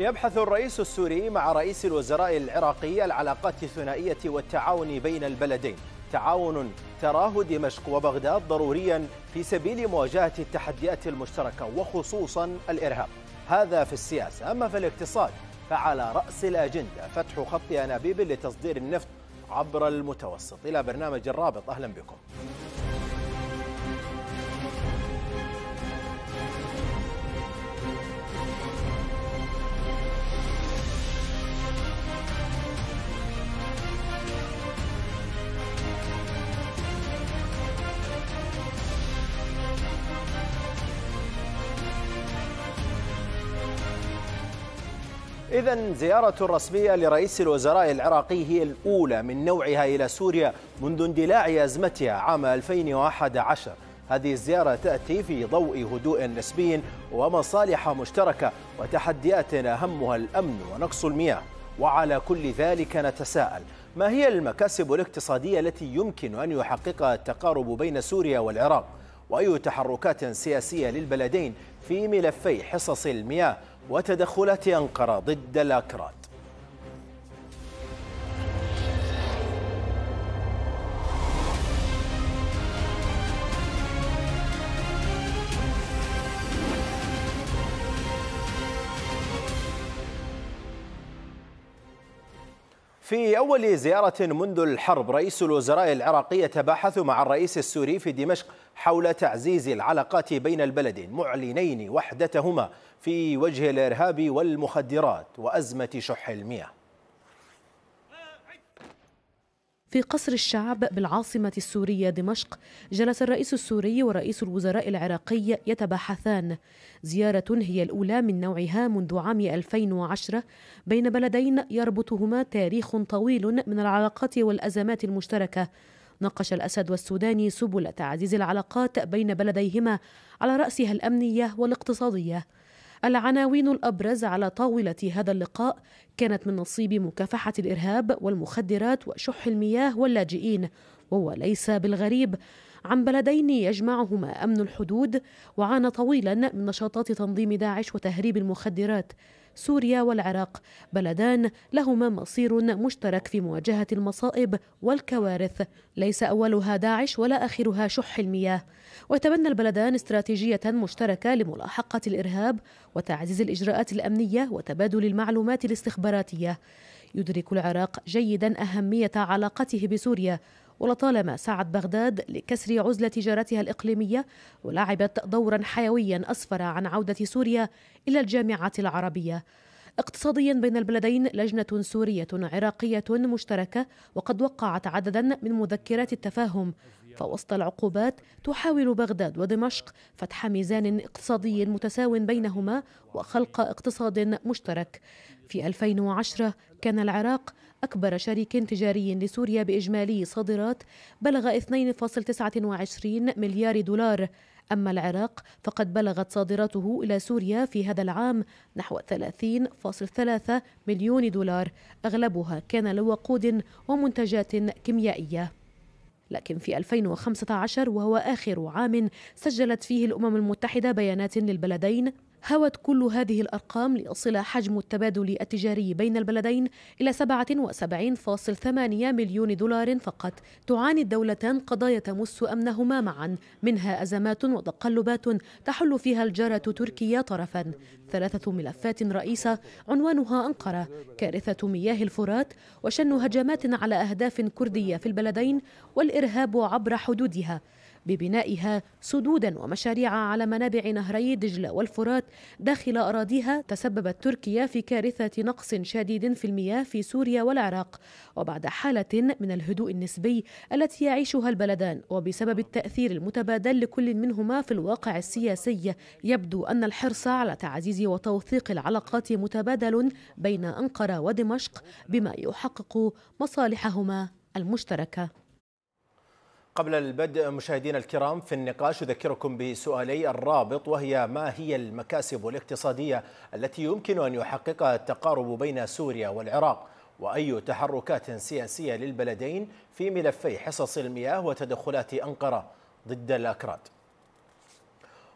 يبحث الرئيس السوري مع رئيس الوزراء العراقي العلاقات الثنائية والتعاون بين البلدين تعاون تراه دمشق وبغداد ضروريا في سبيل مواجهة التحديات المشتركة وخصوصا الإرهاب هذا في السياسة أما في الاقتصاد فعلى رأس الأجندة فتح خط أنابيب لتصدير النفط عبر المتوسط إلى برنامج الرابط أهلا بكم إذا زيارة رسمية لرئيس الوزراء العراقي هي الأولى من نوعها إلى سوريا منذ اندلاع أزمتها عام 2011 هذه الزيارة تأتي في ضوء هدوء نسبي ومصالح مشتركة وتحديات أهمها الأمن ونقص المياه وعلى كل ذلك نتساءل ما هي المكاسب الاقتصادية التي يمكن أن يحققها التقارب بين سوريا والعراق وأي تحركات سياسية للبلدين في ملفي حصص المياه وتدخلات أنقرة ضد الأكراد في أول زيارة منذ الحرب رئيس الوزراء العراقي يتباحث مع الرئيس السوري في دمشق حول تعزيز العلاقات بين البلدين معلنين وحدتهما في وجه الإرهاب والمخدرات وأزمة شح المياه في قصر الشعب بالعاصمة السورية دمشق جلس الرئيس السوري ورئيس الوزراء العراقي يتباحثان زيارة هي الأولى من نوعها منذ عام 2010 بين بلدين يربطهما تاريخ طويل من العلاقات والأزمات المشتركة ناقش الأسد والسوداني سبل تعزيز العلاقات بين بلديهما على رأسها الأمنية والاقتصادية العناوين الابرز على طاوله هذا اللقاء كانت من نصيب مكافحه الارهاب والمخدرات وشح المياه واللاجئين وهو ليس بالغريب عن بلدين يجمعهما امن الحدود وعانى طويلا من نشاطات تنظيم داعش وتهريب المخدرات سوريا والعراق بلدان لهما مصير مشترك في مواجهه المصائب والكوارث ليس اولها داعش ولا اخرها شح المياه وتبنى البلدان استراتيجية مشتركة لملاحقة الإرهاب وتعزيز الإجراءات الأمنية وتبادل المعلومات الاستخباراتية يدرك العراق جيدا أهمية علاقته بسوريا ولطالما سعت بغداد لكسر عزلة جارتها الإقليمية ولعبت دورا حيويا أسفر عن عودة سوريا إلى الجامعة العربية اقتصاديا بين البلدين لجنة سورية عراقية مشتركة وقد وقعت عددا من مذكرات التفاهم فوسط العقوبات تحاول بغداد ودمشق فتح ميزان اقتصادي متساو بينهما وخلق اقتصاد مشترك في 2010 كان العراق أكبر شريك تجاري لسوريا بإجمالي صادرات بلغ 2.29 مليار دولار أما العراق فقد بلغت صادراته إلى سوريا في هذا العام نحو 30.3 مليون دولار أغلبها كان لوقود ومنتجات كيميائية لكن في 2015 وهو آخر عام سجلت فيه الأمم المتحدة بيانات للبلدين هوت كل هذه الأرقام ليصل حجم التبادل التجاري بين البلدين إلى 77.8 مليون دولار فقط تعاني الدولتان قضايا تمس أمنهما معا منها أزمات وتقلبات تحل فيها الجارة تركيا طرفا ثلاثة ملفات رئيسة عنوانها أنقرة كارثة مياه الفرات وشن هجمات على أهداف كردية في البلدين والإرهاب عبر حدودها ببنائها سدودا ومشاريع على منابع نهري دجلة والفرات داخل أراضيها تسببت تركيا في كارثة نقص شديد في المياه في سوريا والعراق وبعد حالة من الهدوء النسبي التي يعيشها البلدان وبسبب التأثير المتبادل لكل منهما في الواقع السياسي يبدو أن الحرص على تعزيز وتوثيق العلاقات متبادل بين أنقرة ودمشق بما يحقق مصالحهما المشتركه قبل البدء مشاهدينا الكرام في النقاش أذكركم بسؤالي الرابط وهي ما هي المكاسب الاقتصادية التي يمكن أن يحققها التقارب بين سوريا والعراق وأي تحركات سياسية للبلدين في ملفي حصص المياه وتدخلات أنقرة ضد الأكراد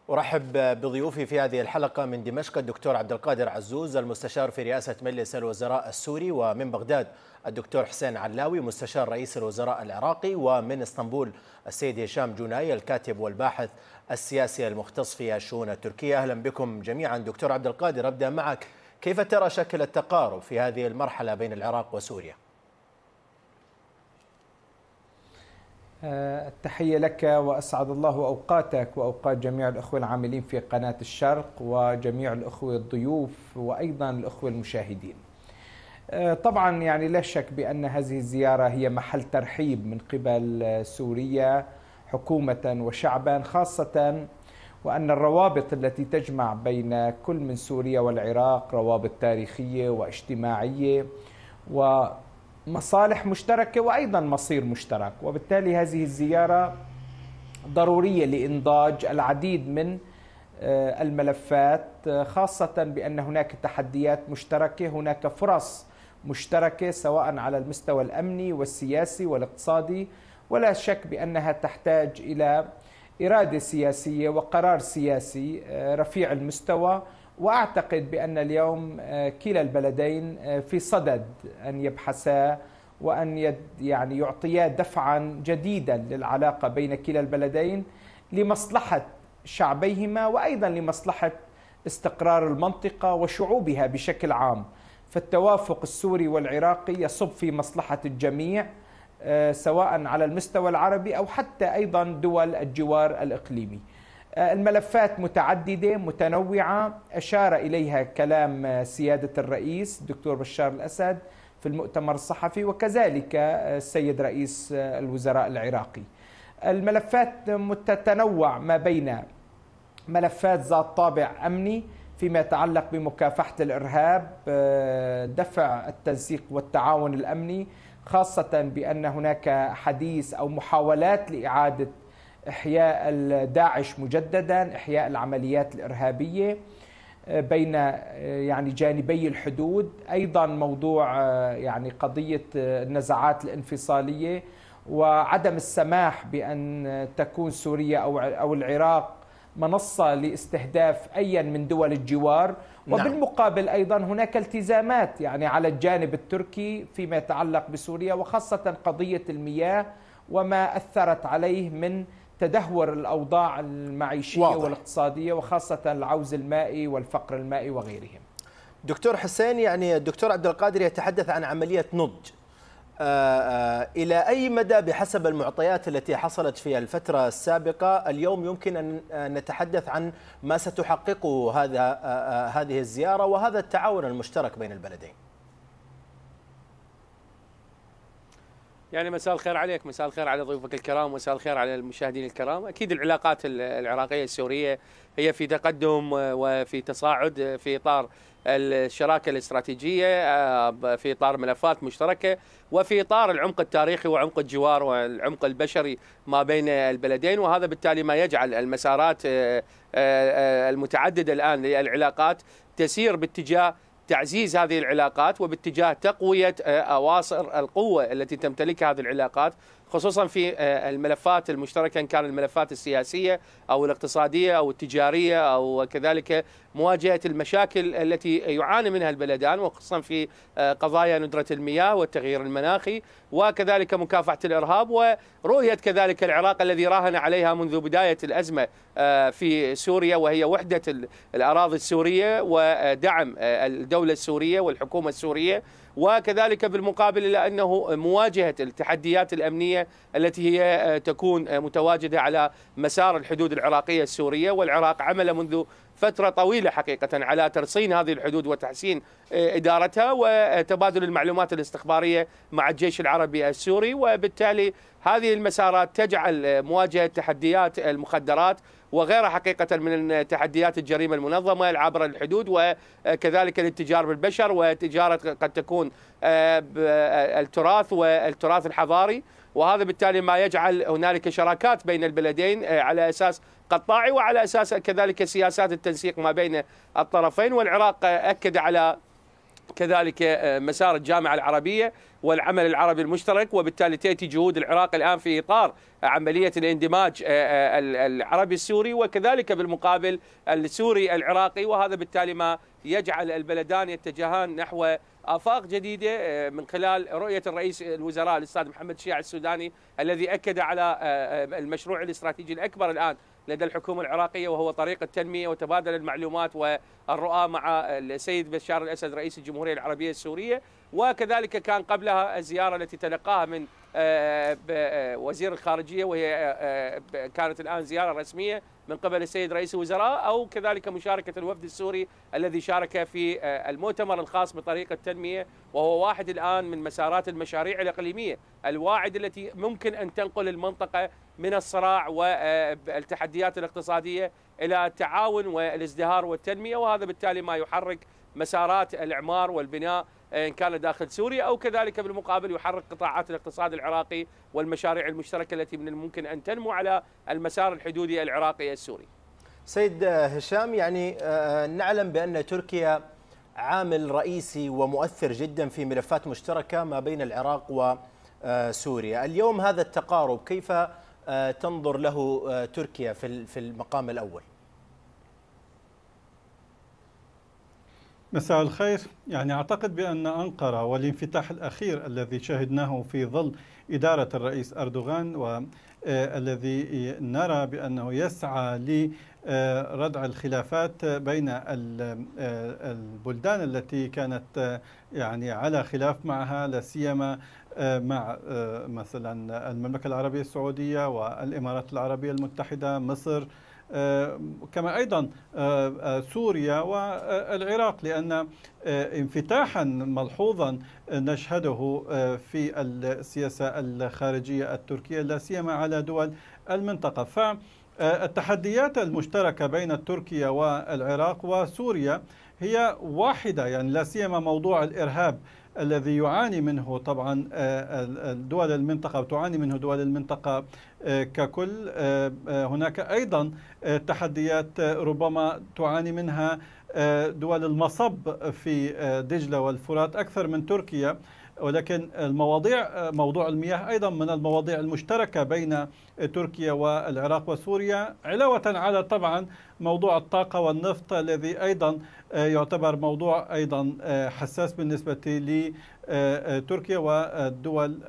أرحب بضيوفي في هذه الحلقة من دمشق الدكتور عبد القادر عزوز المستشار في رئاسة مجلس الوزراء السوري ومن بغداد الدكتور حسين علاوي مستشار رئيس الوزراء العراقي ومن اسطنبول السيد هشام جناي الكاتب والباحث السياسي المختص في الشؤون التركية أهلا بكم جميعا دكتور عبد القادر أبدأ معك كيف ترى شكل التقارب في هذه المرحلة بين العراق وسوريا؟ آه، التحية لك وأسعد الله أوقاتك وأوقات جميع الأخوة العاملين في قناة الشرق وجميع الأخوة الضيوف وأيضا الأخوة المشاهدين آه، طبعا يعني لا شك بأن هذه الزيارة هي محل ترحيب من قبل سوريا حكومة وشعبا خاصة وأن الروابط التي تجمع بين كل من سوريا والعراق روابط تاريخية واجتماعية و مصالح مشتركة وأيضا مصير مشترك وبالتالي هذه الزيارة ضرورية لإنضاج العديد من آه، الملفات آه، خاصة بأن هناك تحديات مشتركة هناك فرص مشتركة سواء على المستوى الأمني والسياسي والاقتصادي ولا شك بأنها تحتاج إلى إرادة سياسية وقرار سياسي آه، رفيع المستوى واعتقد بان اليوم آه، كلا البلدين آه، في صدد ان يبحثا وان يعني يعطيا دفعا جديدا للعلاقه بين كلا البلدين لمصلحه شعبيهما وايضا لمصلحه استقرار المنطقه وشعوبها بشكل عام فالتوافق السوري والعراقي يصب في مصلحه الجميع آه، سواء على المستوى العربي او حتى ايضا دول الجوار الاقليمي آه، الملفات متعددة متنوعة أشار إليها كلام آه، سيادة الرئيس الدكتور بشار الأسد في المؤتمر الصحفي وكذلك آه، السيد رئيس الوزراء العراقي الملفات متتنوع ما بين ملفات ذات طابع أمني فيما يتعلق بمكافحة الإرهاب دفع التنسيق والتعاون الأمني خاصة بأن هناك حديث أو محاولات لإعادة إحياء داعش مجددا إحياء العمليات الإرهابية آه، بين آه، يعني جانبي الحدود ايضا موضوع آه، يعني قضيه النزاعات الانفصاليه وعدم السماح بان تكون سوريا او او العراق منصه لاستهداف ايا من دول الجوار نعم. وبالمقابل ايضا هناك التزامات يعني على الجانب التركي فيما يتعلق بسوريا وخاصه قضيه المياه وما اثرت عليه من تدهور الأوضاع المعيشية واضح. والاقتصادية وخاصة العوز المائي والفقر المائي وغيرهم دكتور حسين يعني الدكتور عبد القادر يتحدث عن عملية نضج آه، آه، إلى أي مدى بحسب المعطيات التي حصلت في الفترة السابقة اليوم يمكن أن آه، نتحدث عن ما ستحققه هذا هذه الزيارة وهذا التعاون المشترك بين البلدين يعني مساء الخير عليك مساء الخير على ضيوفك الكرام مساء الخير على المشاهدين الكرام أكيد العلاقات العراقية السورية هي في تقدم آه، وفي تصاعد آه، في إطار الشراكة الاستراتيجية آه، في إطار ملفات مشتركة وفي إطار العمق التاريخي وعمق الجوار والعمق البشري ما بين البلدين وهذا بالتالي ما يجعل المسارات المتعددة الآن للعلاقات تسير باتجاه تعزيز هذه العلاقات وباتجاه تقويه آه، اواصر القوه التي تمتلكها هذه العلاقات خصوصا في آه، الملفات المشتركه ان كان الملفات السياسيه او الاقتصاديه او التجاريه او كذلك مواجهه المشاكل التي يعاني منها البلدان وخصوصا في آه، قضايا ندره المياه والتغيير المناخي وكذلك مكافحه الارهاب ورؤيه كذلك العراق الذي راهن عليها منذ بدايه الازمه آه، في سوريا وهي وحده الاراضي السوريه ودعم الدوله السوريه والحكومه السوريه وكذلك بالمقابل إلى أنه مواجهة التحديات الأمنية التي هي آه، تكون آه، متواجدة على مسار الحدود العراقية السورية والعراق عمل منذ فترة طويلة حقيقة على ترصين هذه الحدود وتحسين آه، إدارتها وتبادل المعلومات الاستخبارية مع الجيش العربي السوري وبالتالي هذه المسارات تجعل مواجهة تحديات المخدرات وغيرها حقيقة من تحديات الجريمة المنظمة عبر الحدود وكذلك الاتجار بالبشر وتجارة قد تكون آه، آه، التراث والتراث الحضاري وهذا بالتالي ما يجعل هنالك شراكات بين البلدين آه، على اساس قطاعي وعلى اساس كذلك سياسات التنسيق ما بين الطرفين والعراق اكد على كذلك آه، مسار الجامعة العربية والعمل العربي المشترك وبالتالي تأتي جهود العراق الآن في إطار عملية الاندماج آه، آه، العربي السوري وكذلك بالمقابل السوري العراقي وهذا بالتالي ما يجعل البلدان يتجهان نحو آفاق جديدة من خلال رؤية الرئيس الوزراء الأستاذ محمد شيع السوداني الذي أكد على المشروع الاستراتيجي الأكبر الآن لدى الحكومة العراقية وهو طريق التنمية وتبادل المعلومات والرؤى مع السيد بشار الأسد رئيس الجمهورية العربية السورية وكذلك كان قبلها الزيارة التي تلقاها من آه، آه، وزير الخارجية وهي آه، كانت الآن زيارة رسمية من قبل السيد رئيس الوزراء او كذلك مشاركه الوفد السوري الذي شارك في آه، المؤتمر الخاص بطريقه التنميه وهو واحد الان من مسارات المشاريع الاقليميه الواعد التي ممكن ان تنقل المنطقه من الصراع والتحديات آه، الاقتصاديه الى التعاون والازدهار والتنميه وهذا بالتالي ما يحرك مسارات الاعمار والبناء إن كان داخل سوريا أو كذلك بالمقابل يحرك قطاعات الاقتصاد العراقي والمشاريع المشتركة التي من الممكن أن تنمو على المسار الحدودي العراقي السوري سيد هشام يعني آه، نعلم بأن تركيا عامل رئيسي ومؤثر جدا في ملفات مشتركة ما بين العراق وسوريا آه، اليوم هذا التقارب كيف آه، تنظر له تركيا في المقام الأول؟ مساء الخير يعني أعتقد بأن أنقرة والانفتاح الأخير الذي شهدناه في ظل إدارة الرئيس أردوغان والذي آه، نرى بأنه يسعى لردع الخلافات بين آه، البلدان التي كانت آه، يعني على خلاف معها لا سيما مع مثلا المملكة العربية السعودية والإمارات العربية المتحدة مصر آه، كما أيضا آه، آه، سوريا والعراق لأن انفتاحا ملحوظا نشهده في السياسة الخارجية التركية لا سيما على دول المنطقة ف التحديات المشتركة بين تركيا والعراق وسوريا هي واحدة يعني لا سيما موضوع الإرهاب الذي يعاني منه طبعا دول المنطقة وتعاني منه دول المنطقة آه، ككل آه، آه، هناك أيضا تحديات ربما تعاني منها دول المصب في دجلة والفرات أكثر من تركيا ولكن المواضيع موضوع المياه أيضا من المواضيع المشتركة بين تركيا والعراق وسوريا علاوة على طبعا موضوع الطاقة والنفط الذي أيضا يعتبر موضوع أيضا حساس بالنسبة لتركيا ودول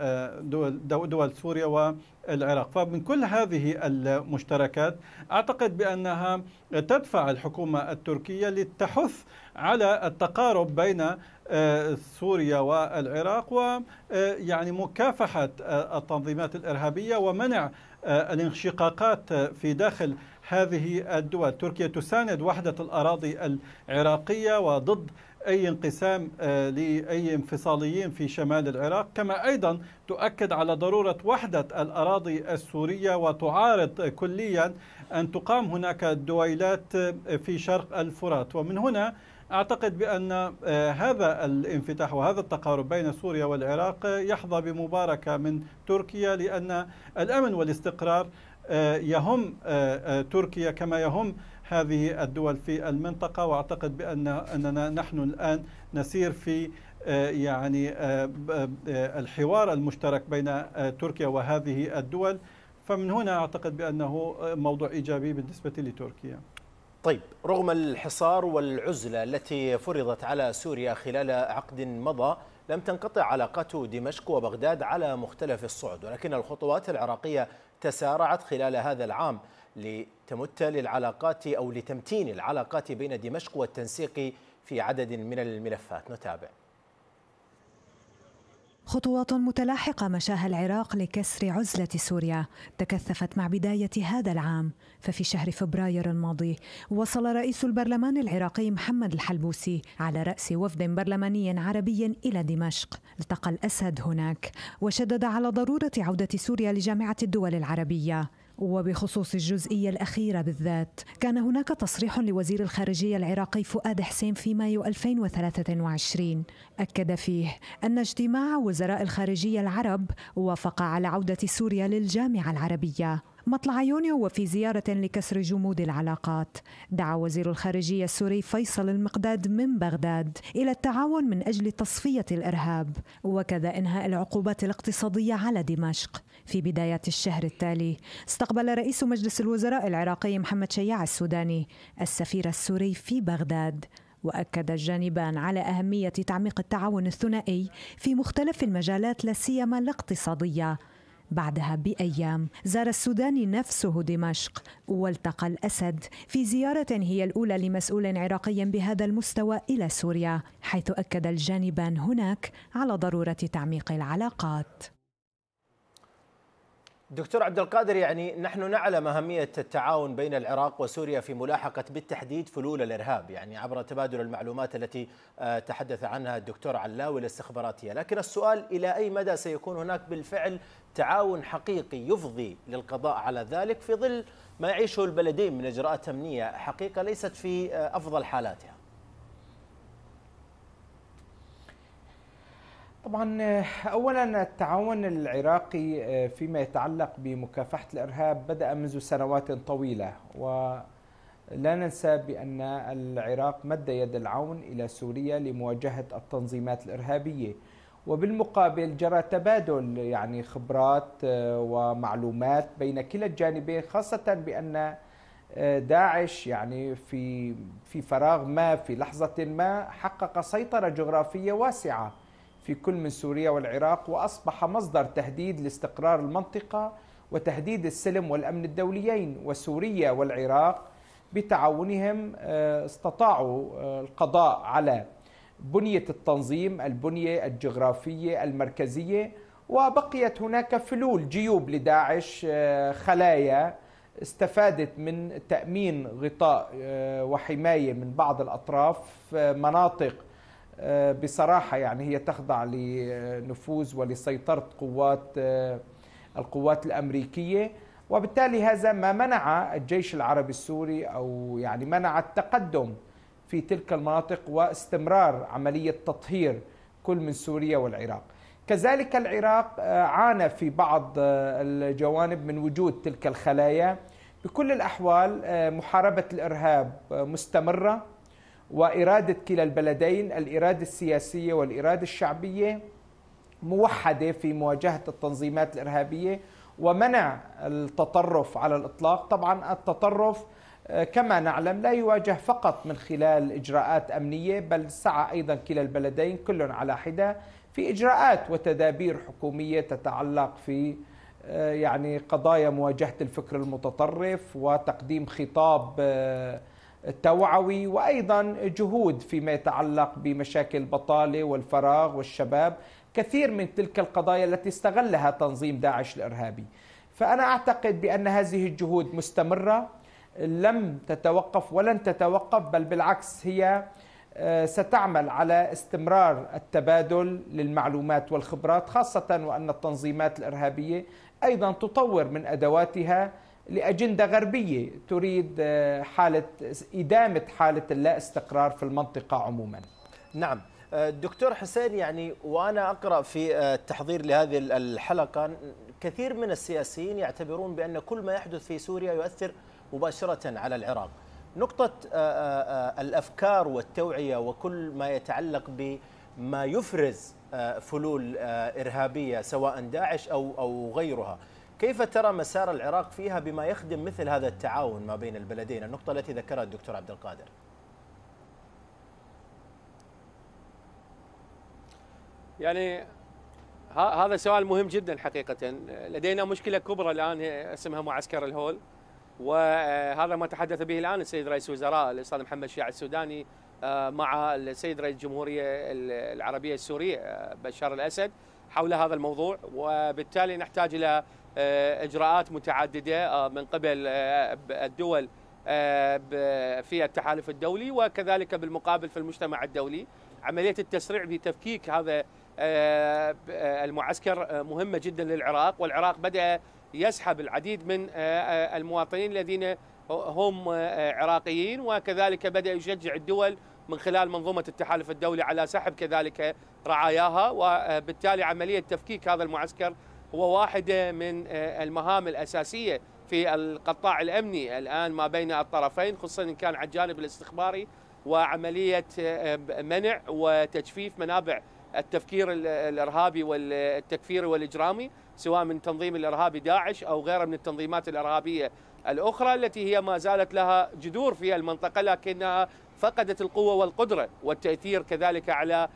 دول, دول سوريا و العراق فمن كل هذه المشتركات أعتقد بأنها تدفع الحكومة التركية للتحث على التقارب بين آه، سوريا والعراق ويعني آه، مكافحة آه، التنظيمات الإرهابية ومنع الانشقاقات في داخل هذه الدول تركيا تساند وحدة الأراضي العراقية وضد أي انقسام لأي انفصاليين في شمال العراق كما أيضا تؤكد على ضرورة وحدة الأراضي السورية وتعارض كليا أن تقام هناك دويلات في شرق الفرات ومن هنا أعتقد بأن آه، هذا الانفتاح وهذا التقارب بين سوريا والعراق آه، يحظى بمباركة من تركيا لأن الأمن والاستقرار آه، يهم تركيا كما يهم هذه الدول في المنطقة وأعتقد بأن أننا نحن الآن نسير في يعني الحوار المشترك بين تركيا وهذه الدول فمن هنا أعتقد بأنه موضوع إيجابي بالنسبة لتركيا طيب رغم الحصار والعزلة التي فرضت على سوريا خلال عقد مضى لم تنقطع علاقات دمشق وبغداد على مختلف الصعد ولكن الخطوات العراقية تسارعت خلال هذا العام لتمت للعلاقات أو لتمتين العلاقات بين دمشق والتنسيق في عدد من الملفات نتابع خطوات متلاحقة مشاها العراق لكسر عزلة سوريا تكثفت مع بداية هذا العام ففي شهر فبراير الماضي وصل رئيس البرلمان العراقي محمد الحلبوسي على رأس وفد برلماني عربي إلى دمشق التقى الأسد هناك وشدد على ضرورة عودة سوريا لجامعة الدول العربية وبخصوص الجزئية الأخيرة بالذات كان هناك تصريح لوزير الخارجية العراقي فؤاد حسين في مايو 2023 أكد فيه أن اجتماع وزراء الخارجية العرب وافق على عودة سوريا للجامعة العربية مطلع يونيو وفي زيارة لكسر جمود العلاقات دعا وزير الخارجية السوري فيصل المقداد من بغداد إلى التعاون من أجل تصفية الإرهاب وكذا إنهاء العقوبات الاقتصادية على دمشق في بداية الشهر التالي استقبل رئيس مجلس الوزراء العراقي محمد شياع السوداني السفير السوري في بغداد واكد الجانبان على اهميه تعميق التعاون الثنائي في مختلف المجالات لا سيما الاقتصاديه بعدها بأيام زار السوداني نفسه دمشق والتقى الأسد في زيارة هي الأولى لمسؤول عراقي بهذا المستوى إلى سوريا حيث أكد الجانبان هناك على ضرورة تعميق العلاقات دكتور عبد القادر يعني نحن نعلم أهمية التعاون بين العراق وسوريا في ملاحقة بالتحديد فلول الإرهاب يعني عبر تبادل المعلومات التي آه، تحدث عنها الدكتور علاوي الاستخباراتية لكن السؤال إلى أي مدى سيكون هناك بالفعل تعاون حقيقي يفضي للقضاء على ذلك في ظل ما يعيشه البلدين من إجراءات أمنية حقيقة ليست في آه، أفضل حالاتها طبعا آه، اولا التعاون العراقي آه، فيما يتعلق بمكافحه الارهاب بدا منذ سنوات طويله ولا ننسى بان العراق مد يد العون الى سوريا لمواجهه التنظيمات الارهابيه وبالمقابل جرى تبادل يعني خبرات آه، ومعلومات بين كلا الجانبين خاصه بان داعش يعني في في فراغ ما في لحظه ما حقق سيطره جغرافيه واسعه في كل من سوريا والعراق واصبح مصدر تهديد لاستقرار المنطقه وتهديد السلم والامن الدوليين وسوريا والعراق بتعاونهم آه، استطاعوا آه، القضاء على بنيه التنظيم البنيه الجغرافيه المركزيه وبقيت هناك فلول جيوب لداعش آه، خلايا استفادت من تامين غطاء وحمايه من بعض الاطراف مناطق آه، بصراحه يعني هي تخضع لنفوذ ولسيطره قوات آه، القوات الامريكيه وبالتالي هذا ما منع الجيش العربي السوري او يعني منع التقدم في تلك المناطق واستمرار عمليه تطهير كل من سوريا والعراق. كذلك العراق آه، عانى في بعض الجوانب من وجود تلك الخلايا بكل الاحوال محاربه الارهاب مستمره وإرادة كلا البلدين الإرادة السياسية والإرادة الشعبية موحدة في مواجهة التنظيمات الإرهابية ومنع التطرف على الإطلاق طبعا التطرف آه، كما نعلم لا يواجه فقط من خلال إجراءات أمنية بل سعى أيضا كلا البلدين كل على حدة في إجراءات وتدابير حكومية تتعلق في آه، يعني قضايا مواجهة الفكر المتطرف وتقديم خطاب آه، التوعوي وايضا جهود فيما يتعلق بمشاكل البطاله والفراغ والشباب كثير من تلك القضايا التي استغلها تنظيم داعش الارهابي فانا اعتقد بان هذه الجهود مستمره لم تتوقف ولن تتوقف بل بالعكس هي آه، ستعمل على استمرار التبادل للمعلومات والخبرات خاصه وان التنظيمات الارهابيه ايضا تطور من ادواتها لأجندة غربية تريد آه، حالة إدامة حالة اللا استقرار في المنطقة عموما نعم آه، دكتور حسين يعني وأنا أقرأ في آه، التحضير لهذه الحلقة كثير من السياسيين يعتبرون بأن كل ما يحدث في سوريا يؤثر مباشرة على العراق نقطة الأفكار والتوعية وكل ما يتعلق بما يفرز فلول إرهابية سواء داعش أو أو غيرها كيف ترى مسار العراق فيها بما يخدم مثل هذا التعاون ما بين البلدين النقطة التي ذكرها الدكتور عبد القادر يعني هذا سؤال مهم جدا حقيقة لدينا مشكلة كبرى الآن اسمها معسكر الهول وهذا ما تحدث به الآن السيد رئيس الوزراء الأستاذ محمد شيع السوداني آه، مع السيد رئيس الجمهورية العربية السورية آه، بشار الأسد حول هذا الموضوع وبالتالي نحتاج إلى آه، اجراءات متعدده آه، من قبل آه، الدول في التحالف الدولي وكذلك بالمقابل في المجتمع الدولي عمليه التسريع بتفكيك هذا المعسكر مهمه جدا للعراق والعراق بدا يسحب العديد من المواطنين الذين هم عراقيين وكذلك بدا يشجع الدول من خلال منظومه التحالف الدولي على سحب كذلك رعاياها وبالتالي عمليه تفكيك هذا المعسكر هو واحدة من آه، المهام الأساسية في القطاع الأمني الآن ما بين الطرفين خصوصا إن كان على الجانب الاستخباري وعملية آه، منع وتجفيف منابع التفكير الارهابي والتكفيري والاجرامي سواء من تنظيم الارهابي داعش او غيره من التنظيمات الارهابيه الاخرى التي هي ما زالت لها جذور في المنطقه لكنها فقدت القوه والقدره والتاثير كذلك على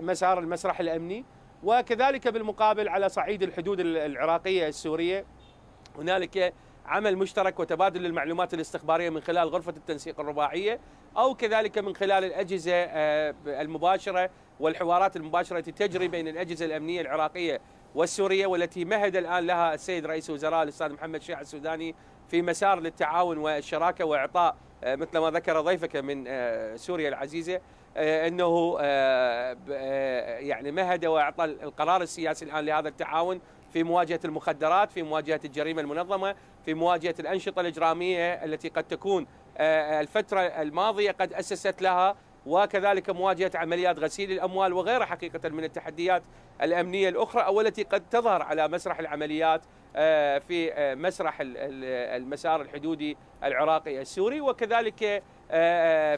مسار المسرح الامني وكذلك بالمقابل على صعيد الحدود العراقية السورية هنالك عمل مشترك وتبادل المعلومات الاستخبارية من خلال غرفة التنسيق الرباعية أو كذلك من خلال الأجهزة آه، المباشرة والحوارات المباشرة تجري بين الأجهزة الأمنية العراقية والسورية والتي مهد الآن لها السيد رئيس الوزراء الأستاذ محمد شيع السوداني في مسار للتعاون والشراكة وإعطاء آه، مثل ما ذكر ضيفك من آه، سوريا العزيزة آه، انه آه، آه، يعني مهد واعطى القرار السياسي الان لهذا التعاون في مواجهه المخدرات، في مواجهه الجريمه المنظمه، في مواجهه الانشطه الاجراميه التي قد تكون الفتره الماضيه قد اسست لها وكذلك مواجهه عمليات غسيل الاموال وغيرها حقيقه من التحديات الامنيه الاخرى او التي قد تظهر على مسرح العمليات في مسرح المسار الحدودي العراقي السوري وكذلك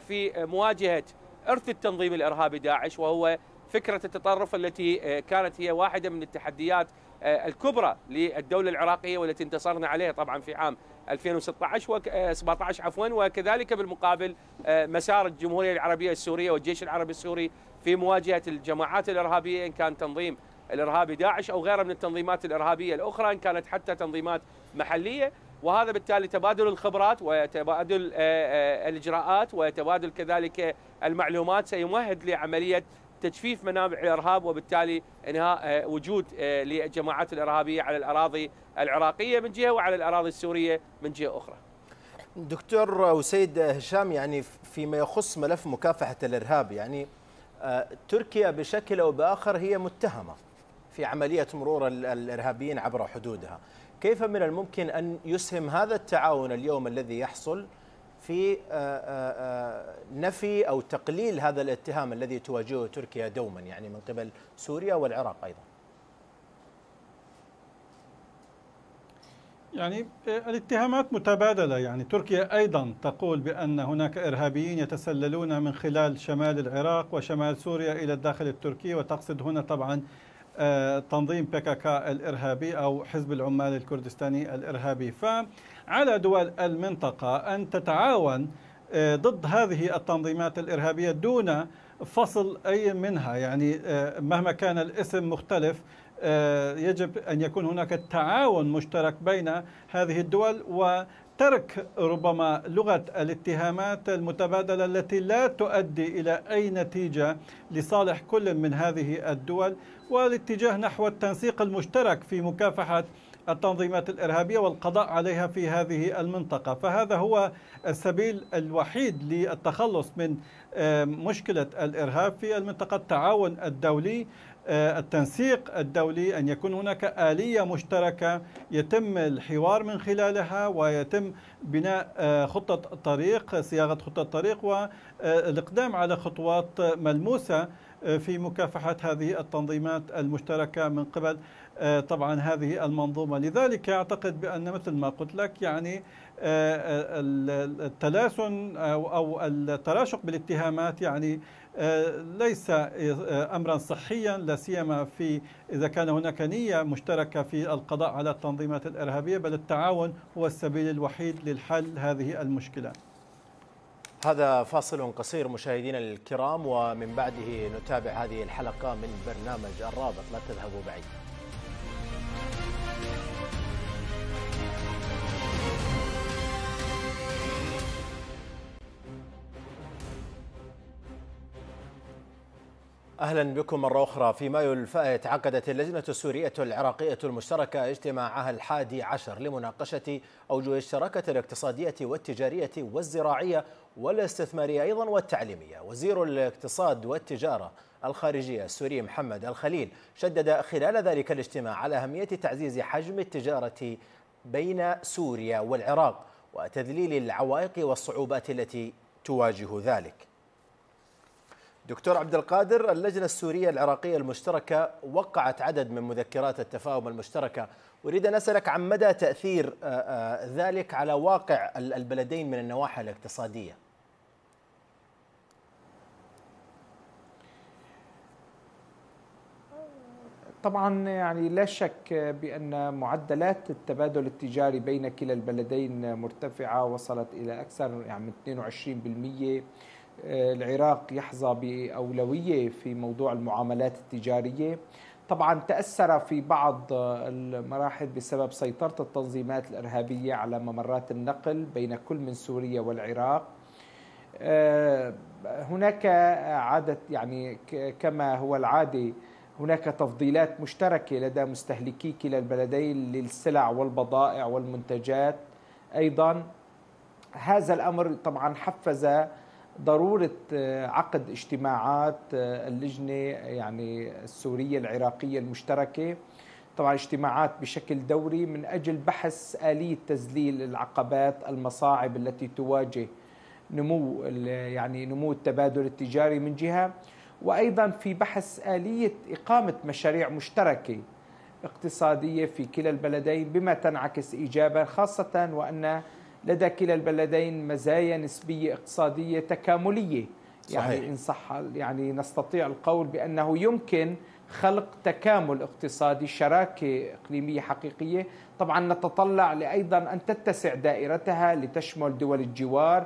في مواجهه إرث التنظيم الإرهابي داعش وهو فكرة التطرف التي آه، كانت هي واحدة من التحديات آه، الكبرى للدولة العراقية والتي انتصرنا عليها طبعا في عام 2016 و 17 عفوا وكذلك بالمقابل آه، مسار الجمهورية العربية السورية والجيش العربي السوري في مواجهة الجماعات الإرهابية إن كان تنظيم الإرهابي داعش أو غيره من التنظيمات الإرهابية الأخرى إن كانت حتى تنظيمات محلية وهذا بالتالي تبادل الخبرات وتبادل آه، آه، الاجراءات وتبادل كذلك المعلومات سيمهد لعمليه تجفيف منابع الارهاب وبالتالي انهاء آه، وجود للجماعات الارهابيه على الاراضي العراقيه من جهه وعلى الاراضي السوريه من جهه اخرى. دكتور وسيد هشام يعني فيما يخص ملف مكافحه الارهاب يعني تركيا بشكل او باخر هي متهمه في عمليه مرور الارهابيين عبر حدودها. كيف من الممكن أن يسهم هذا التعاون اليوم الذي يحصل في آه، آه، آه، نفي أو تقليل هذا الاتهام الذي تواجهه تركيا دوما يعني من قبل سوريا والعراق أيضا يعني الاتهامات متبادلة يعني تركيا أيضا تقول بأن هناك إرهابيين يتسللون من خلال شمال العراق وشمال سوريا إلى الداخل التركي وتقصد هنا طبعا آه، تنظيم بكك الإرهابي أو حزب العمال الكردستاني الإرهابي فعلى دول المنطقة أن تتعاون آه، ضد هذه التنظيمات الإرهابية دون فصل أي منها يعني آه، مهما كان الاسم مختلف يجب أن يكون هناك تعاون مشترك بين هذه الدول ترك ربما لغة الاتهامات المتبادلة التي لا تؤدي إلى أي نتيجة لصالح كل من هذه الدول والاتجاه نحو التنسيق المشترك في مكافحة التنظيمات الإرهابية والقضاء عليها في هذه المنطقة فهذا هو السبيل الوحيد للتخلص من آه، مشكلة الإرهاب في المنطقة التعاون الدولي آه، التنسيق الدولي أن يكون هناك آلية مشتركة يتم الحوار من خلالها ويتم بناء آه، خطة طريق صياغة خطة طريق والإقدام آه، على خطوات ملموسة في مكافحة هذه التنظيمات المشتركة من قبل طبعا هذه المنظومة لذلك أعتقد بأن مثل ما قلت لك يعني التلاسن أو التراشق بالاتهامات يعني آه، ليس آه، آه، امرا صحيا لا سيما في اذا كان هناك نيه مشتركه في القضاء على التنظيمات الارهابيه بل التعاون هو السبيل الوحيد للحل هذه المشكله. هذا فاصل قصير مشاهدينا الكرام ومن بعده نتابع هذه الحلقه من برنامج الرابط لا تذهبوا بعيد. أهلا بكم مرة أخرى في مايو الفائت عقدت اللجنة السورية العراقية المشتركة اجتماعها الحادي عشر لمناقشة أوجه الشراكة الاقتصادية والتجارية والزراعية والاستثمارية أيضا والتعليمية وزير الاقتصاد والتجارة الخارجية السوري محمد الخليل شدد خلال ذلك الاجتماع على أهمية تعزيز حجم التجارة بين سوريا والعراق وتذليل العوائق والصعوبات التي تواجه ذلك دكتور عبد القادر اللجنة السورية العراقية المشتركة وقعت عدد من مذكرات التفاهم المشتركة أريد أن أسألك عن مدى تأثير آه، آه، ذلك على واقع البلدين من النواحي الاقتصادية طبعا يعني لا شك بأن معدلات التبادل التجاري بين كلا البلدين مرتفعة وصلت إلى أكثر يعني من 22% آه، العراق يحظى باولويه في موضوع المعاملات التجاريه طبعا تاثر في بعض المراحل بسبب سيطره التنظيمات الارهابيه على ممرات النقل بين كل من سوريا والعراق آه، هناك عادة يعني كما هو العادي هناك تفضيلات مشتركة لدى مستهلكي كلا البلدين للسلع والبضائع والمنتجات أيضا هذا الأمر طبعا حفز ضروره آه، عقد اجتماعات آه، اللجنه يعني السوريه العراقيه المشتركه طبعا اجتماعات بشكل دوري من اجل بحث اليه تذليل العقبات المصاعب التي تواجه نمو يعني نمو التبادل التجاري من جهه وايضا في بحث اليه اقامه مشاريع مشتركه اقتصاديه في كلا البلدين بما تنعكس ايجابا خاصه وان لدى كلا البلدين مزايا نسبية اقتصادية تكاملية يعني صحيح. يعني إن صح يعني نستطيع القول بأنه يمكن خلق تكامل اقتصادي شراكة إقليمية حقيقية طبعا نتطلع أيضا أن تتسع دائرتها لتشمل دول الجوار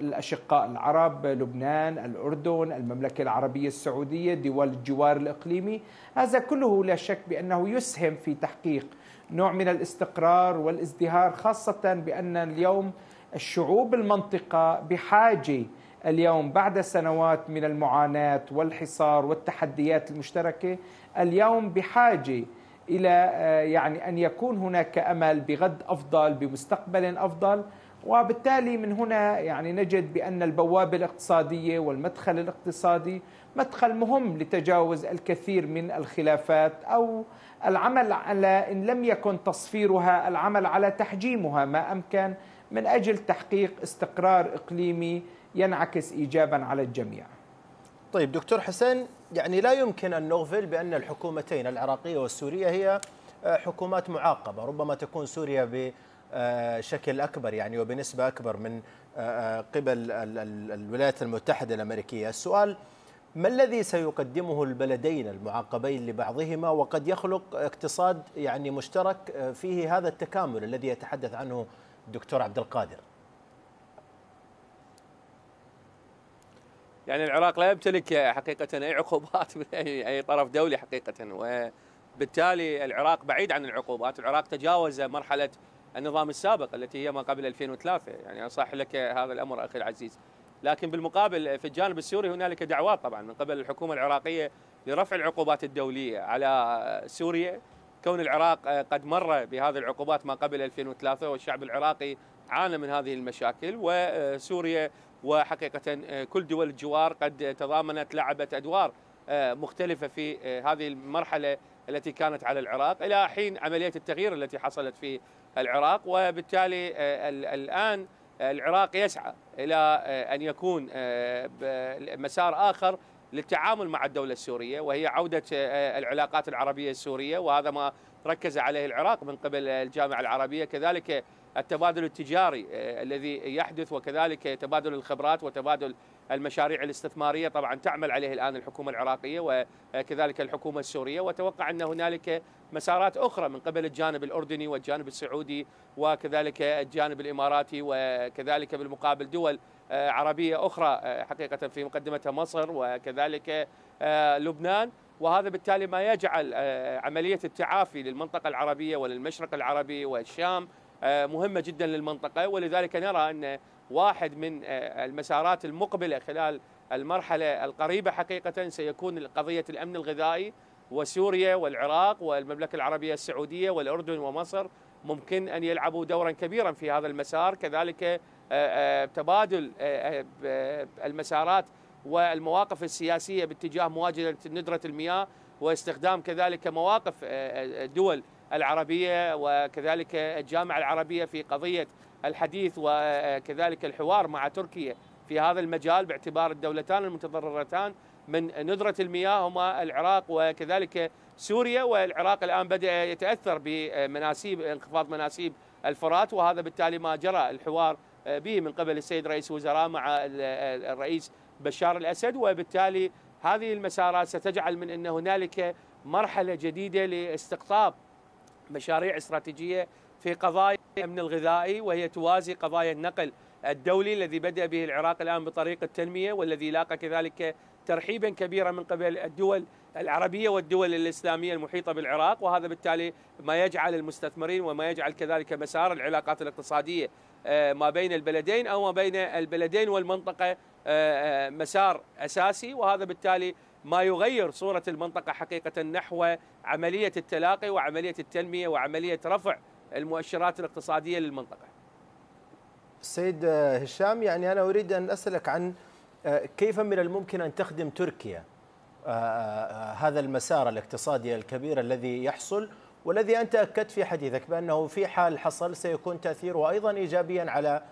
الأشقاء العرب لبنان الأردن المملكة العربية السعودية دول الجوار الإقليمي هذا كله لا شك بأنه يسهم في تحقيق نوع من الاستقرار والازدهار خاصة بأن اليوم الشعوب المنطقة بحاجة اليوم بعد سنوات من المعاناة والحصار والتحديات المشتركة اليوم بحاجة إلى آه، يعني أن يكون هناك أمل بغد أفضل بمستقبل أفضل وبالتالي من هنا يعني نجد بأن البوابة الاقتصادية والمدخل الاقتصادي مدخل مهم لتجاوز الكثير من الخلافات أو العمل على إن لم يكن تصفيرها العمل على تحجيمها ما أمكن من أجل تحقيق استقرار إقليمي ينعكس إيجابا على الجميع طيب دكتور حسين يعني لا يمكن أن نغفل بأن الحكومتين العراقية والسورية هي آه، حكومات معاقبة ربما تكون سوريا ب شكل اكبر يعني وبنسبه اكبر من آه، آه، قبل الولايات المتحده الامريكيه، السؤال ما الذي سيقدمه البلدين المعاقبين لبعضهما وقد يخلق اقتصاد يعني مشترك آه، فيه هذا التكامل الذي يتحدث عنه الدكتور عبد القادر يعني العراق لا يمتلك حقيقة أي عقوبات من أي طرف دولي حقيقة وبالتالي العراق بعيد عن العقوبات العراق تجاوز مرحلة النظام السابق التي هي ما قبل 2003 يعني أصح لك هذا الأمر أخي العزيز لكن بالمقابل في الجانب السوري هنالك دعوات طبعا من قبل الحكومه العراقيه لرفع العقوبات الدوليه على سوريا كون العراق آه، قد مر بهذه العقوبات ما قبل 2003 والشعب العراقي عانى من هذه المشاكل وسوريا وحقيقه آه، كل دول الجوار قد تضامنت لعبت ادوار آه، مختلفه في هذه المرحله التي كانت على العراق الى حين عمليه التغيير التي حصلت في العراق وبالتالي الان العراق يسعى الى آه، ان يكون آه، مسار اخر للتعامل مع الدولة السورية وهي عودة آه، العلاقات العربية السورية وهذا ما ركز عليه العراق من قبل الجامعة العربية كذلك التبادل التجاري آه، الذي يحدث وكذلك تبادل الخبرات وتبادل المشاريع الاستثمارية طبعا تعمل عليه الآن الحكومة العراقية وكذلك الحكومة السورية وتوقع أن هنالك مسارات أخرى من قبل الجانب الأردني والجانب السعودي وكذلك الجانب الإماراتي وكذلك بالمقابل دول آه، عربية أخرى آه، حقيقة في مقدمتها مصر وكذلك لبنان وهذا بالتالي ما يجعل عملية التعافي للمنطقة العربية وللمشرق العربي والشام آه، مهمة جدا للمنطقة ولذلك نرى أن واحد من آه، المسارات المقبلة خلال المرحلة القريبة حقيقة سيكون قضية الأمن الغذائي وسوريا والعراق والمملكة العربية السعودية والأردن ومصر ممكن أن يلعبوا دورا كبيرا في هذا المسار كذلك آه، تبادل المسارات والمواقف السياسية باتجاه مواجهة ندرة المياه واستخدام كذلك مواقف دول العربية وكذلك الجامعة العربية في قضية الحديث وكذلك الحوار مع تركيا في هذا المجال باعتبار الدولتان المتضررتان من ندرة المياه هما العراق وكذلك سوريا والعراق الآن بدأ يتأثر بمناسيب انخفاض مناسيب الفرات وهذا بالتالي ما جرى الحوار به من قبل السيد رئيس الوزراء مع الرئيس بشار الأسد وبالتالي هذه المسارات ستجعل من أن هنالك مرحلة جديدة لاستقطاب مشاريع استراتيجية في قضايا الأمن الغذائي وهي توازي قضايا النقل الدولي الذي بدأ به العراق الآن بطريق التنمية والذي لاقى كذلك ترحيبا كبيرا من قبل الدول العربية والدول الإسلامية المحيطة بالعراق وهذا بالتالي ما يجعل المستثمرين وما يجعل كذلك مسار العلاقات الاقتصادية آه، ما بين البلدين أو ما بين البلدين والمنطقة آه، آه، مسار أساسي وهذا بالتالي ما يغير صورة المنطقة حقيقة نحو عملية التلاقي وعملية التنمية وعملية رفع المؤشرات الاقتصادية للمنطقة سيد هشام يعني أنا أريد أن أسألك عن آه، كيف من الممكن أن تخدم تركيا آه، آه، هذا المسار الاقتصادي الكبير الذي يحصل والذي أنت أكدت في حديثك بأنه في حال حصل سيكون تأثيره أيضا إيجابيا على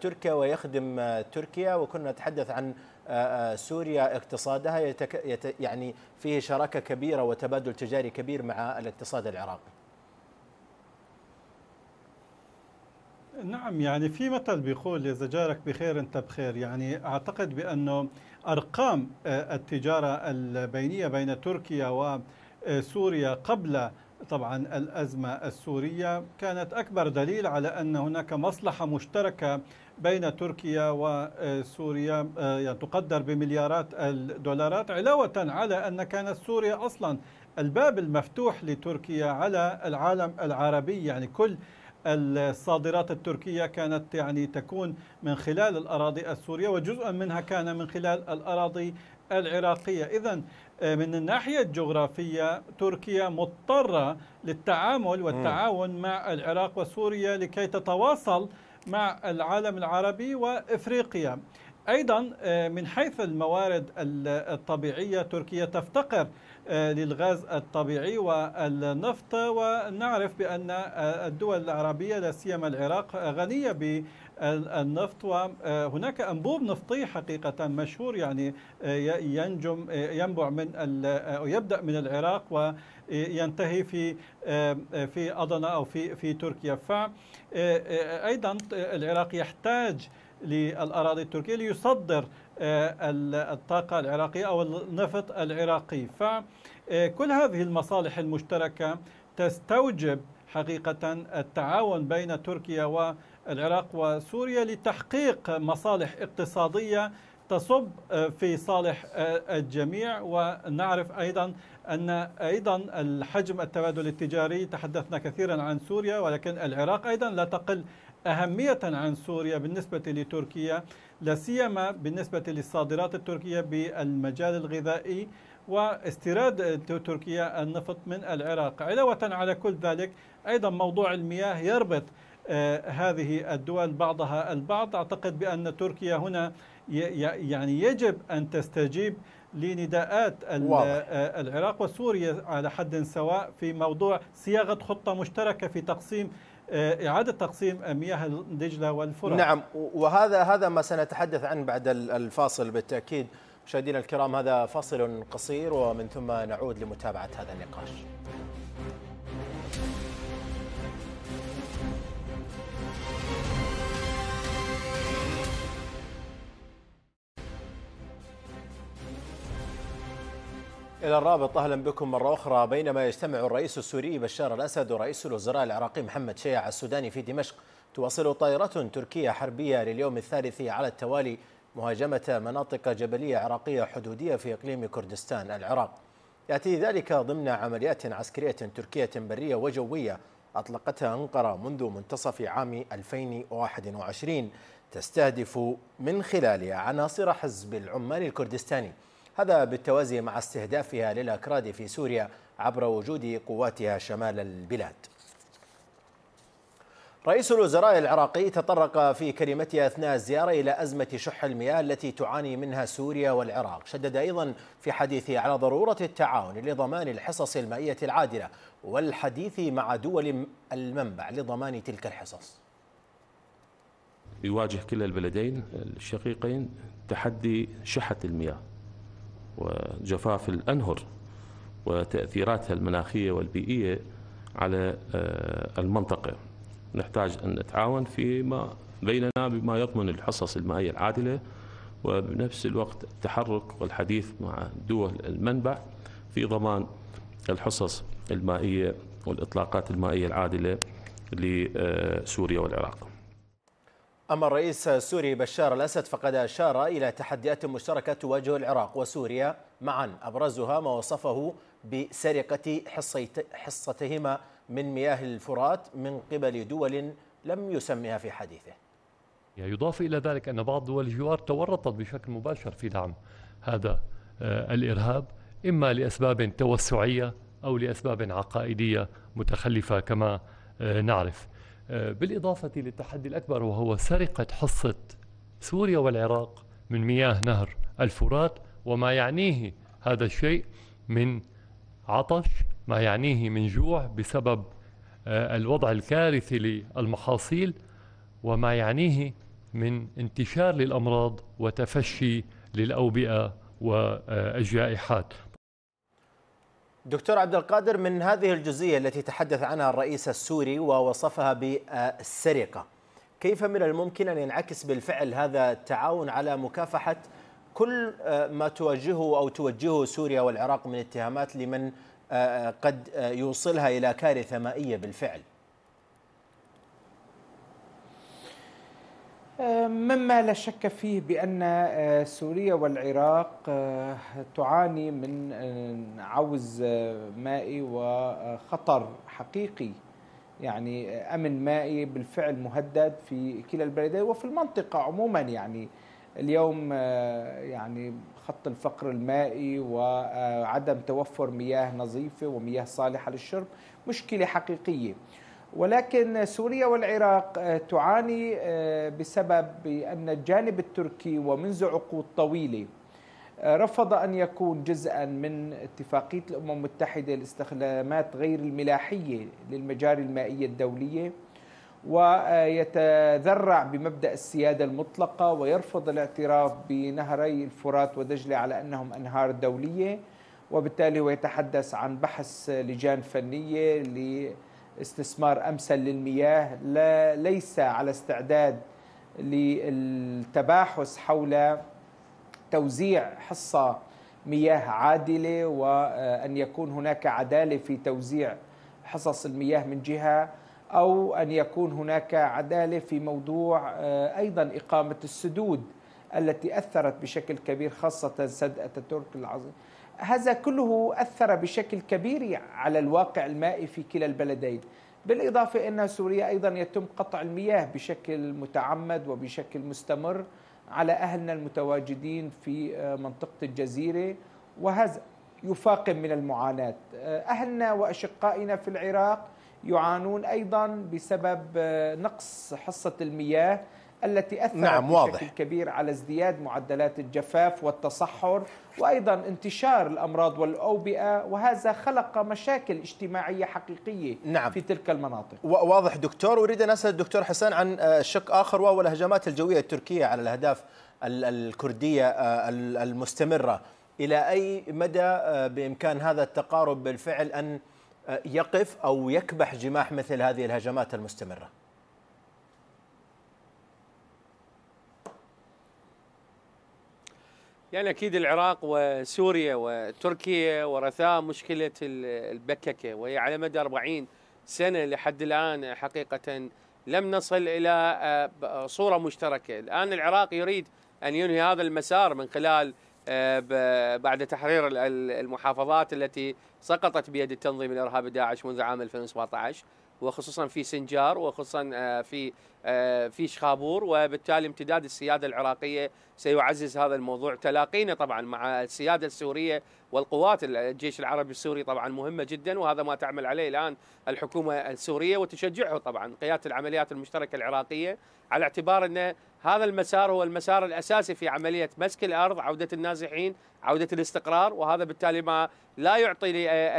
تركيا ويخدم تركيا وكنا نتحدث عن آه، آه، سوريا اقتصادها يتك... يت... يعني فيه شراكه كبيره وتبادل تجاري كبير مع الاقتصاد العراقي. نعم يعني في مثل بيقول اذا جارك بخير انت بخير يعني اعتقد بانه ارقام آه، التجاره البينيه بين تركيا وسوريا قبل طبعا الازمه السوريه كانت اكبر دليل على ان هناك مصلحه مشتركه بين تركيا وسوريا آه، يعني تقدر بمليارات الدولارات علاوة على أن كانت سوريا أصلا الباب المفتوح لتركيا على العالم العربي يعني كل الصادرات التركية كانت يعني تكون من خلال الأراضي السورية وجزء منها كان من خلال الأراضي العراقية إذا آه، من الناحية الجغرافية تركيا مضطرة للتعامل والتعاون مع العراق وسوريا لكي تتواصل مع العالم العربي وافريقيا ايضا آه، من حيث الموارد الطبيعيه تركيا تفتقر آه، للغاز الطبيعي والنفط ونعرف بان آه، الدول العربيه لا سيما العراق غنيه ب النفط وهناك انبوب نفطي حقيقه مشهور يعني ينجم ينبع من يبدا من العراق و ينتهي في في أضنة أو في في تركيا فأيضا العراق يحتاج للأراضي التركية ليصدر الطاقة العراقية أو النفط العراقي فكل هذه المصالح المشتركة تستوجب حقيقة التعاون بين تركيا والعراق وسوريا لتحقيق مصالح اقتصادية تصب في صالح الجميع ونعرف أيضا أن أيضا الحجم التبادل التجاري تحدثنا كثيرا عن سوريا ولكن العراق أيضا لا تقل أهمية عن سوريا بالنسبة لتركيا لا سيما بالنسبة للصادرات التركية بالمجال الغذائي واستيراد تركيا النفط من العراق علاوة على كل ذلك أيضا موضوع المياه يربط آه، هذه الدول بعضها البعض أعتقد بأن تركيا هنا يعني يجب أن تستجيب لنداءات آه، العراق وسوريا على حد سواء في موضوع صياغه خطه مشتركه في تقسيم آه، إعادة تقسيم مياه دجلة والفرات نعم وهذا هذا ما سنتحدث عنه بعد الفاصل بالتأكيد مشاهدينا الكرام هذا فصل قصير ومن ثم نعود لمتابعة هذا النقاش إلى الرابط أهلا بكم مرة أخرى بينما يجتمع الرئيس السوري بشار الأسد ورئيس الوزراء العراقي محمد شيع السوداني في دمشق تواصل طائرات تركية حربية لليوم الثالث على التوالي مهاجمة مناطق جبلية عراقية حدودية في إقليم كردستان العراق يأتي ذلك ضمن عمليات عسكرية تركية برية وجوية أطلقتها أنقرة منذ منتصف عام 2021 تستهدف من خلالها عناصر حزب العمال الكردستاني هذا بالتوازي مع استهدافها للأكراد في سوريا عبر وجود قواتها شمال البلاد رئيس الوزراء العراقي تطرق في كلمته أثناء الزيارة إلى أزمة شح المياه التي تعاني منها سوريا والعراق شدد أيضا في حديثه على ضرورة التعاون لضمان الحصص المائية العادلة والحديث مع دول المنبع لضمان تلك الحصص يواجه كلا البلدين الشقيقين تحدي شحة المياه وجفاف الأنهر وتأثيراتها المناخية والبيئية على آه، المنطقة نحتاج أن نتعاون فيما بيننا بما يضمن الحصص المائية العادلة وبنفس الوقت التحرك والحديث مع دول المنبع في ضمان الحصص المائية والإطلاقات المائية العادلة لسوريا والعراق أما الرئيس السوري بشار الأسد فقد أشار إلى تحديات مشتركة تواجه العراق وسوريا معا أبرزها ما وصفه بسرقة حصتهما من مياه الفرات من قبل دول لم يسمها في حديثه يضاف إلى ذلك أن بعض دول الجوار تورطت بشكل مباشر في دعم هذا آه، الإرهاب إما لأسباب توسعية أو لأسباب عقائدية متخلفة كما آه، نعرف بالإضافة للتحدي الأكبر وهو سرقة حصة سوريا والعراق من مياه نهر الفرات وما يعنيه هذا الشيء من عطش ما يعنيه من جوع بسبب آه، الوضع الكارثي للمحاصيل وما يعنيه من انتشار للأمراض وتفشي للأوبئة والجائحات دكتور عبد القادر من هذه الجزئيه التي تحدث عنها الرئيس السوري ووصفها بالسرقه كيف من الممكن ان ينعكس بالفعل هذا التعاون على مكافحه كل آه، ما توجهه او توجهه سوريا والعراق من اتهامات لمن آه، آه، قد يوصلها الى كارثه مائيه بالفعل مما لا شك فيه بأن آه، سوريا والعراق آه، تعاني من آه، عوز مائي وخطر حقيقي يعني أمن مائي بالفعل مهدد في كلا البلدين وفي المنطقة عموما يعني اليوم يعني خط الفقر المائي وعدم توفر مياه نظيفة ومياه صالحة للشرب مشكلة حقيقية ولكن سوريا والعراق آه، تعاني آه، بسبب أن الجانب التركي ومنذ عقود طويلة آه، رفض أن يكون جزءا من اتفاقية الأمم المتحدة لاستخدامات غير الملاحية للمجاري المائية الدولية ويتذرع بمبدأ السيادة المطلقة ويرفض الاعتراف بنهري الفرات ودجلة على أنهم أنهار دولية وبالتالي هو يتحدث عن بحث لجان فنية استثمار امثل للمياه لا ليس على استعداد للتباحث حول توزيع حصه مياه عادله وان يكون هناك عداله في توزيع حصص المياه من جهه او ان يكون هناك عداله في موضوع آه، ايضا اقامه السدود التي اثرت بشكل كبير خاصه سد اتاتورك العظيم هذا كله أثر بشكل كبير على الواقع المائي في كلا البلدين بالإضافة أن سوريا أيضا يتم قطع المياه بشكل متعمد وبشكل مستمر على أهلنا المتواجدين في آه، منطقة الجزيرة وهذا يفاقم من المعاناة آه، أهلنا وأشقائنا في العراق يعانون أيضا بسبب آه، نقص حصة المياه التي أثرت نعم بشكل واضح. كبير على ازدياد معدلات الجفاف والتصحر وأيضا انتشار الأمراض والأوبئة وهذا خلق مشاكل اجتماعية حقيقية نعم. في تلك المناطق واضح دكتور أريد أن أسأل الدكتور حسان عن آه، شق آخر وهو الهجمات الجوية التركية على الأهداف الكردية آه، المستمرة إلى أي مدى آه، بإمكان هذا التقارب بالفعل أن يقف أو يكبح جماح مثل هذه الهجمات المستمرة؟ يعني اكيد العراق وسوريا وتركيا ورثاء مشكله البككه وهي على مدى 40 سنه لحد الان حقيقه لم نصل الى آه، صوره مشتركه، الان العراق يريد ان ينهي هذا المسار من خلال آه، بعد تحرير المحافظات التي سقطت بيد التنظيم الارهابي داعش منذ عام 2017 وخصوصا في سنجار وخصوصا آه، في آه، في شخابور وبالتالي امتداد السياده العراقيه سيعزز هذا الموضوع تلاقينا طبعا مع السياده السوريه والقوات الجيش العربي السوري طبعا مهمه جدا وهذا ما تعمل عليه الان الحكومه السوريه وتشجعه طبعا قياده العمليات المشتركه العراقيه على اعتبار ان هذا المسار هو المسار الاساسي في عمليه مسك الارض عوده النازحين عوده الاستقرار وهذا بالتالي ما لا يعطي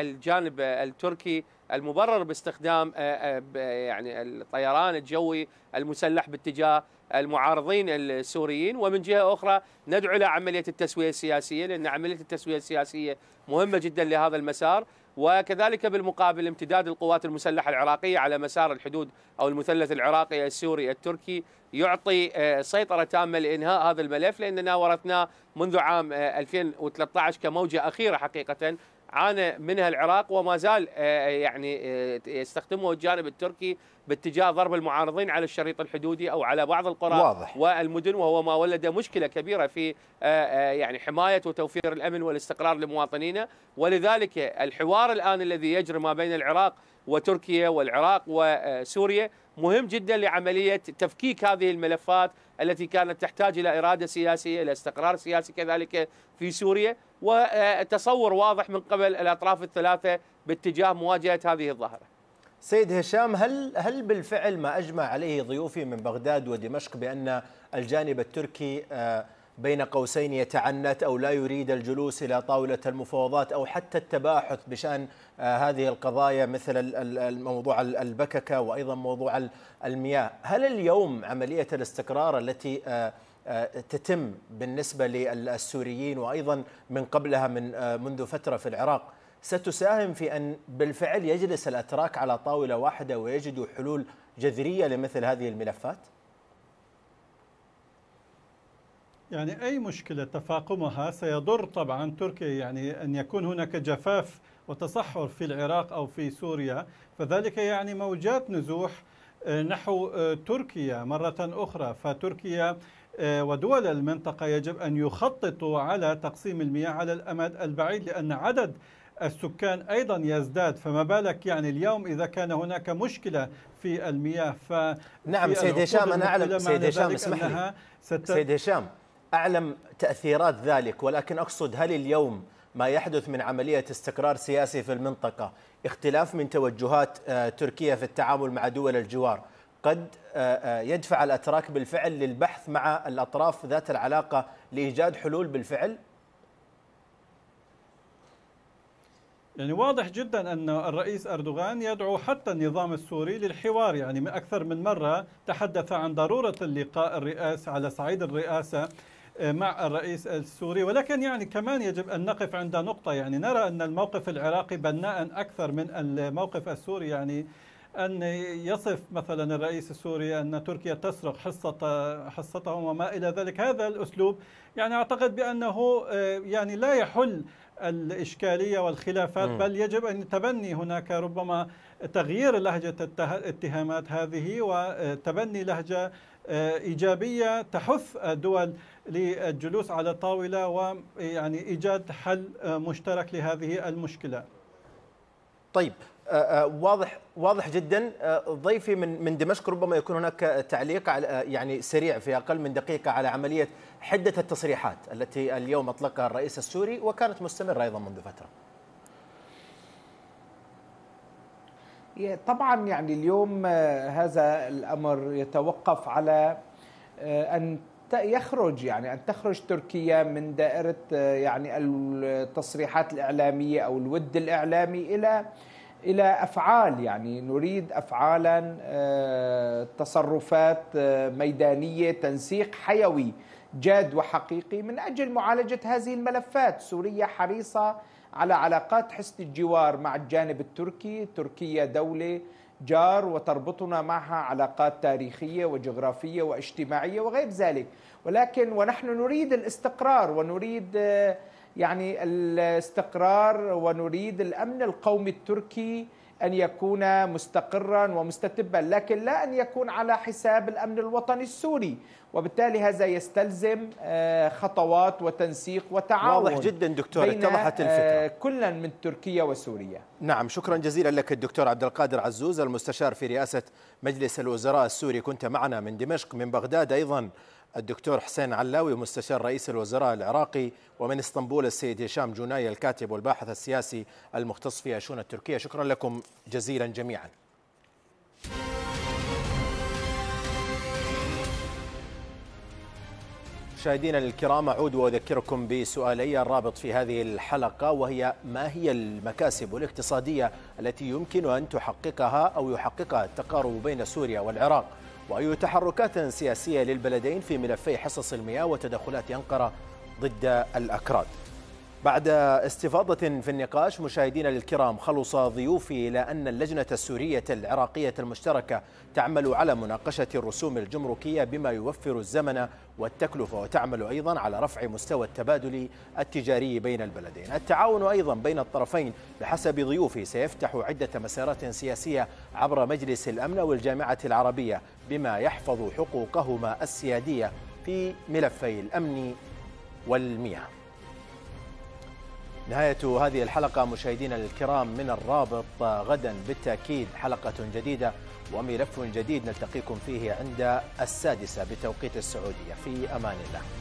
الجانب التركي المبرر باستخدام آه، آه، يعني الطيران الجوي المسلح باتجاه المعارضين السوريين ومن جهه اخرى ندعو الى عمليه التسويه السياسيه لان عمليه التسويه السياسيه مهمه جدا لهذا المسار وكذلك بالمقابل امتداد القوات المسلحه العراقيه على مسار الحدود او المثلث العراقي السوري التركي يعطي آه، سيطرة تامة لإنهاء هذا الملف لأننا ورثناه منذ عام 2013 آه، كموجة أخيرة حقيقة عانى منها العراق وما زال آه، يعني يستخدمه الجانب التركي باتجاه ضرب المعارضين على الشريط الحدودي او على بعض القرى واضح. والمدن وهو ما ولد مشكله كبيره في يعني حمايه وتوفير الامن والاستقرار لمواطنينا ولذلك الحوار الان الذي يجري ما بين العراق وتركيا والعراق وسوريا مهم جدا لعملية تفكيك هذه الملفات التي كانت تحتاج إلى إرادة سياسية إلى استقرار سياسي كذلك في سوريا وتصور واضح من قبل الأطراف الثلاثة باتجاه مواجهة هذه الظاهرة سيد هشام هل هل بالفعل ما اجمع عليه ضيوفي من بغداد ودمشق بان الجانب التركي آه بين قوسين يتعنت أو لا يريد الجلوس إلى طاولة المفاوضات أو حتى التباحث بشأن آه، هذه القضايا مثل الموضوع البككة وأيضا موضوع المياه هل اليوم عملية الاستقرار التي آه، آه، تتم بالنسبة للسوريين وأيضا من قبلها من منذ فترة في العراق ستساهم في أن بالفعل يجلس الأتراك على طاولة واحدة ويجدوا حلول جذرية لمثل هذه الملفات؟ يعني أي مشكلة تفاقمها سيضر طبعا تركيا يعني أن يكون هناك جفاف وتصحر في العراق أو في سوريا فذلك يعني موجات نزوح آه، نحو آه، تركيا مرة أخرى فتركيا آه، ودول المنطقة يجب أن يخططوا على تقسيم المياه على الأمد البعيد لأن عدد السكان أيضا يزداد فما بالك يعني اليوم إذا كان هناك مشكلة في المياه ف نعم سيد هشام أنا أعلم سيد هشام اسمح لي سيد هشام أعلم تأثيرات ذلك ولكن أقصد هل اليوم ما يحدث من عملية استقرار سياسي في المنطقة اختلاف من توجهات آه، تركيا في التعامل مع دول الجوار قد آه، آه، يدفع الأتراك بالفعل للبحث مع الأطراف ذات العلاقة لإيجاد حلول بالفعل؟ يعني واضح جدا أن الرئيس أردوغان يدعو حتى النظام السوري للحوار يعني من أكثر من مرة تحدث عن ضرورة اللقاء الرئاسي على صعيد الرئاسة مع الرئيس السوري ولكن يعني كمان يجب أن نقف عند نقطة يعني نرى أن الموقف العراقي بناء أكثر من الموقف السوري يعني أن يصف مثلا الرئيس السوري أن تركيا تسرق حصة حصتهم وما إلى ذلك هذا الأسلوب يعني أعتقد بأنه آه، يعني لا يحل الإشكالية والخلافات بل يجب أن تبني هناك ربما تغيير لهجة الاتهامات هذه وتبني لهجة آه، إيجابية تحث الدول للجلوس على طاولة ويعني إيجاد حل مشترك لهذه المشكلة طيب آه، آه، واضح واضح جدا آه، ضيفي من من دمشق ربما يكون هناك تعليق على يعني سريع في اقل من دقيقه على عمليه حده التصريحات التي اليوم اطلقها الرئيس السوري وكانت مستمره ايضا منذ فتره. طبعا يعني اليوم هذا الامر يتوقف على ان يخرج يعني أن تخرج تركيا من دائرة آه، يعني التصريحات الإعلامية أو الود الإعلامي إلى إلى أفعال يعني نريد أفعالا آه، تصرفات آه، ميدانية تنسيق حيوي جاد وحقيقي من أجل معالجة هذه الملفات سوريا حريصة على علاقات حسن الجوار مع الجانب التركي تركيا دولة جار وتربطنا معها علاقات تاريخيه وجغرافيه واجتماعيه وغير ذلك ولكن ونحن نريد الاستقرار ونريد آه، يعني الاستقرار ونريد الامن القومي التركي ان يكون مستقرا ومستتبا لكن لا ان يكون على حساب الامن الوطني السوري وبالتالي هذا يستلزم آه، خطوات وتنسيق وتعاون واضح جدا دكتور اتضحت آه، الفكره كلا من تركيا وسوريا نعم شكرا جزيلا لك الدكتور عبد القادر عزوز المستشار في رئاسه مجلس الوزراء السوري كنت معنا من دمشق من بغداد ايضا الدكتور حسين علاوي مستشار رئيس الوزراء العراقي ومن اسطنبول السيد هشام جناي الكاتب والباحث السياسي المختص في الشؤون التركيه شكرا لكم جزيلا جميعا مشاهدينا الكرام أعود وأذكركم بسؤالي الرابط في هذه الحلقة وهي ما هي المكاسب الاقتصادية التي يمكن أن تحققها أو يحققها التقارب بين سوريا والعراق وأي تحركات سياسية للبلدين في ملفي حصص المياه وتدخلات أنقرة ضد الأكراد بعد استفاضة في النقاش مشاهدينا الكرام خلص ضيوفي إلى أن اللجنة السورية العراقية المشتركة تعمل على مناقشة الرسوم الجمركية بما يوفر الزمن والتكلفة وتعمل أيضا على رفع مستوى التبادل التجاري بين البلدين التعاون أيضا بين الطرفين بحسب ضيوفي سيفتح عدة مسارات سياسية عبر مجلس الأمن والجامعة العربية بما يحفظ حقوقهما السيادية في ملفي الأمن والمياه نهاية هذه الحلقة مشاهدينا الكرام من الرابط آه، غدا بالتأكيد حلقة جديدة وملف جديد نلتقيكم فيه عند السادسة بتوقيت السعودية في أمان الله